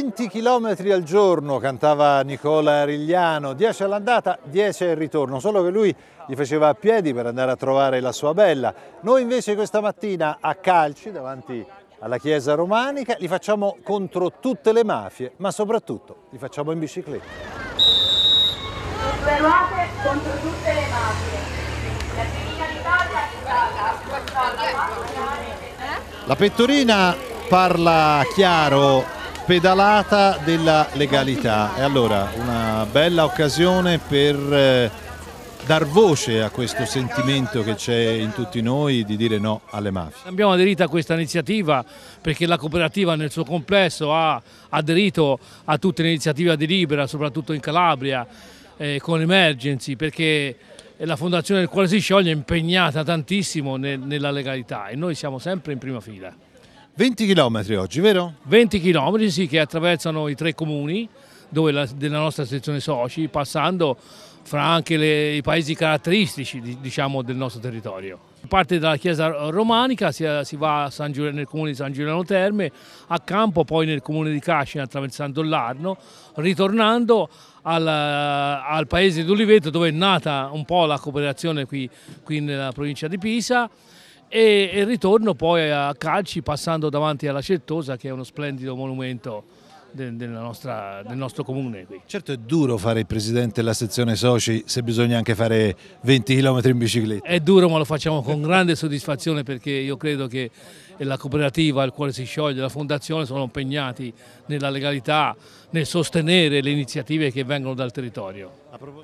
20 km al giorno cantava Nicola Arigliano, 10 all'andata, 10 al ritorno, solo che lui li faceva a piedi per andare a trovare la sua bella. Noi invece questa mattina a calci davanti alla chiesa romanica li facciamo contro tutte le mafie, ma soprattutto li facciamo in bicicletta. Due contro tutte le mafie. La criminalità La pettorina parla chiaro pedalata della legalità. E allora una bella occasione per eh, dar voce a questo sentimento che c'è in tutti noi di dire no alle mafie. Abbiamo aderito a questa iniziativa perché la cooperativa nel suo complesso ha aderito a tutte le iniziative di Libera, soprattutto in Calabria, eh, con Emergency, perché la fondazione del quale si scioglie è impegnata tantissimo nel, nella legalità e noi siamo sempre in prima fila. 20 km oggi, vero? 20 km, sì, che attraversano i tre comuni la, della nostra sezione soci, passando fra anche le, i paesi caratteristici diciamo, del nostro territorio. Parte dalla chiesa romanica, si, si va Giuliano, nel comune di San Giuliano Terme, a campo poi nel comune di Cascina attraversando l'Arno, ritornando al, al paese d'Oliveto dove è nata un po' la cooperazione qui, qui nella provincia di Pisa e, e ritorno poi a Calci passando davanti alla Certosa che è uno splendido monumento del, nostra, del nostro comune. Qui. Certo è duro fare il presidente della sezione soci se bisogna anche fare 20 km in bicicletta. È duro ma lo facciamo con grande soddisfazione perché io credo che la cooperativa, il quale si scioglie, la fondazione sono impegnati nella legalità, nel sostenere le iniziative che vengono dal territorio.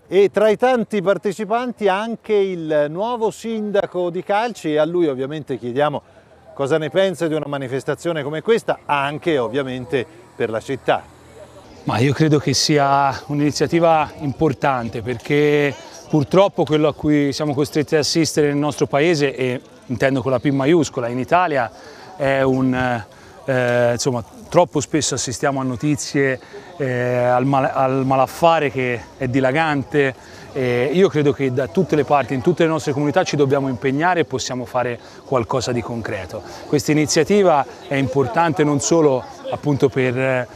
E tra i tanti partecipanti anche il nuovo sindaco di Calci e a lui ovviamente chiediamo cosa ne pensa di una manifestazione come questa, anche ovviamente per la città. Ma io credo che sia un'iniziativa importante perché purtroppo quello a cui siamo costretti ad assistere nel nostro paese, e intendo con la P maiuscola, in Italia è un, eh, insomma, troppo spesso assistiamo a notizie eh, al, mal, al, malaffare che è dilagante. Eh, io credo che da tutte le parti, in tutte le nostre comunità ci dobbiamo impegnare e possiamo fare qualcosa di concreto. Questa iniziativa è importante non solo appunto per, eh,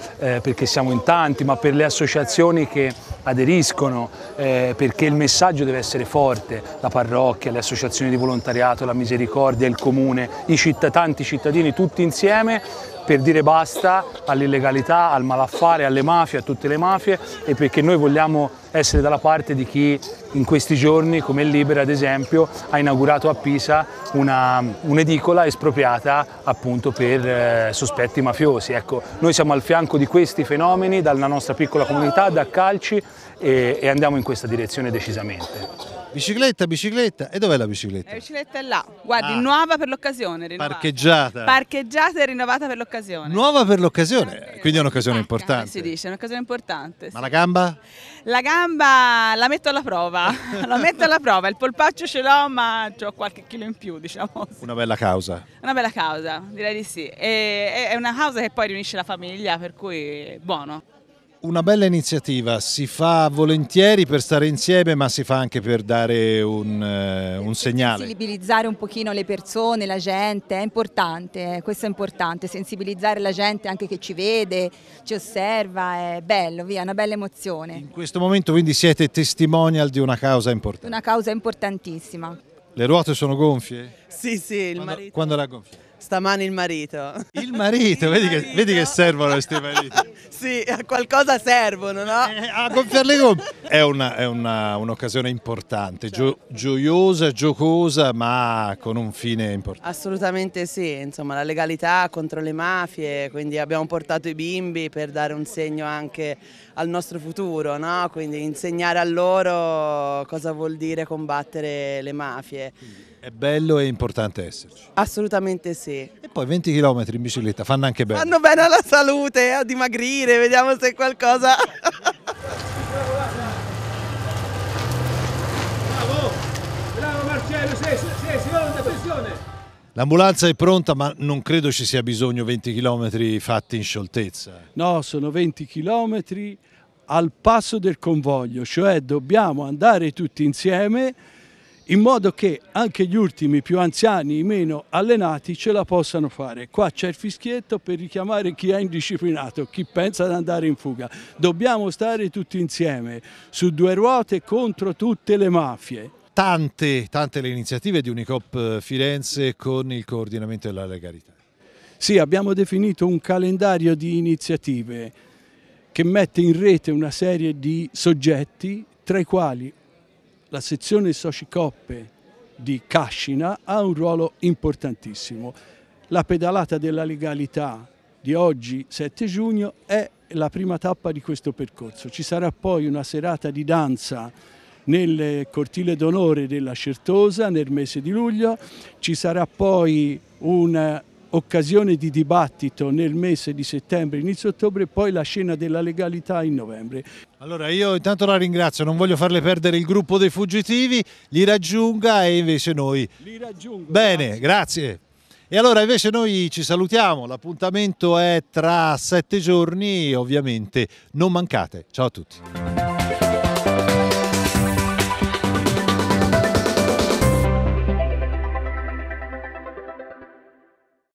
perché siamo in tanti, ma per le associazioni che aderiscono, eh, perché il messaggio deve essere forte, la parrocchia, le associazioni di volontariato, la misericordia, il comune, i citt tanti cittadini tutti insieme per dire basta all'illegalità, al malaffare, alle mafie, a tutte le mafie e perché noi vogliamo essere dalla parte di chi in questi giorni, come Libera ad esempio, ha inaugurato a Pisa un'edicola espropriata appunto per eh, sospetti mafiosi. Ecco, noi siamo al fianco di questi fenomeni, dalla nostra piccola comunità, da Calci e, e andiamo in questa direzione decisamente. Bicicletta, bicicletta. E dov'è la bicicletta? La bicicletta è là, guardi, Ah. nuova per l'occasione, Parcheggiata. Parcheggiata e rinnovata per l'occasione. Nuova per l'occasione, quindi è un'occasione Come importante. Si dice, è un'occasione importante. Ma la gamba? La gamba la metto alla prova, la metto alla prova, il polpaccio ce l'ho ma ho qualche chilo in più diciamo. Una bella causa. Una bella causa, direi di sì. E- è una causa che poi riunisce la famiglia, per cui buono. Una bella iniziativa, si fa volentieri per stare insieme ma si fa anche per dare un, eh, un segnale. Sensibilizzare un pochino le persone, la gente, è importante, eh, questo è importante, sensibilizzare la gente anche che ci vede, ci osserva, è bello, via, una bella emozione. In questo momento quindi siete testimonial di una causa importante. Una causa importantissima. Le ruote sono gonfie? Sì, sì, il quando, marito. Quando era gonfia? Stamani il marito. Il marito, il vedi, marito. Che, vedi che servono questi mariti prezzi a qualcosa servono, no? Eh, a gonfiarle È, un'occasione importante, certo. gio, gioiosa, giocosa, ma con un fine importante. Assolutamente sì, insomma la legalità contro le mafie, quindi abbiamo portato i bimbi per dare un segno anche al nostro futuro, no? Quindi insegnare a loro cosa vuol dire combattere le mafie. è bello e importante esserci. Assolutamente sì poi 20 km in bicicletta fanno anche bene. Fanno bene alla salute, a dimagrire, vediamo se qualcosa... Bravo, bravo Marcello, sei, sei, sei, attenzione! L'ambulanza è pronta ma non credo ci sia bisogno 20 km fatti in scioltezza. No, sono 20 km al passo del convoglio, cioè dobbiamo andare tutti insieme in modo che anche gli ultimi, più anziani, i meno allenati, ce la possano fare. Qua c'è il fischietto per richiamare chi è indisciplinato, chi pensa ad andare in fuga. Dobbiamo stare tutti insieme, su due ruote contro tutte le mafie. Tante, tante le iniziative di Unicop eh, Firenze con il coordinamento della legalità. Sì, abbiamo definito un calendario di iniziative che mette in rete una serie di soggetti tra i quali la sezione soci coppe di Cascina ha un ruolo importantissimo. La pedalata della legalità di oggi 7 giugno è la prima tappa di questo percorso. Ci sarà poi una serata di danza nel cortile d'onore della Certosa nel mese di luglio, ci sarà poi un occasione di dibattito nel mese di settembre, inizio ottobre e poi la scena della legalità in novembre. Allora io intanto la ringrazio, non voglio farle perdere il gruppo dei fuggitivi, li raggiunga e invece noi... Li raggiungo. Bene, grazie. grazie. E allora invece noi ci salutiamo, l'appuntamento è tra sette giorni, ovviamente non mancate. Ciao a tutti.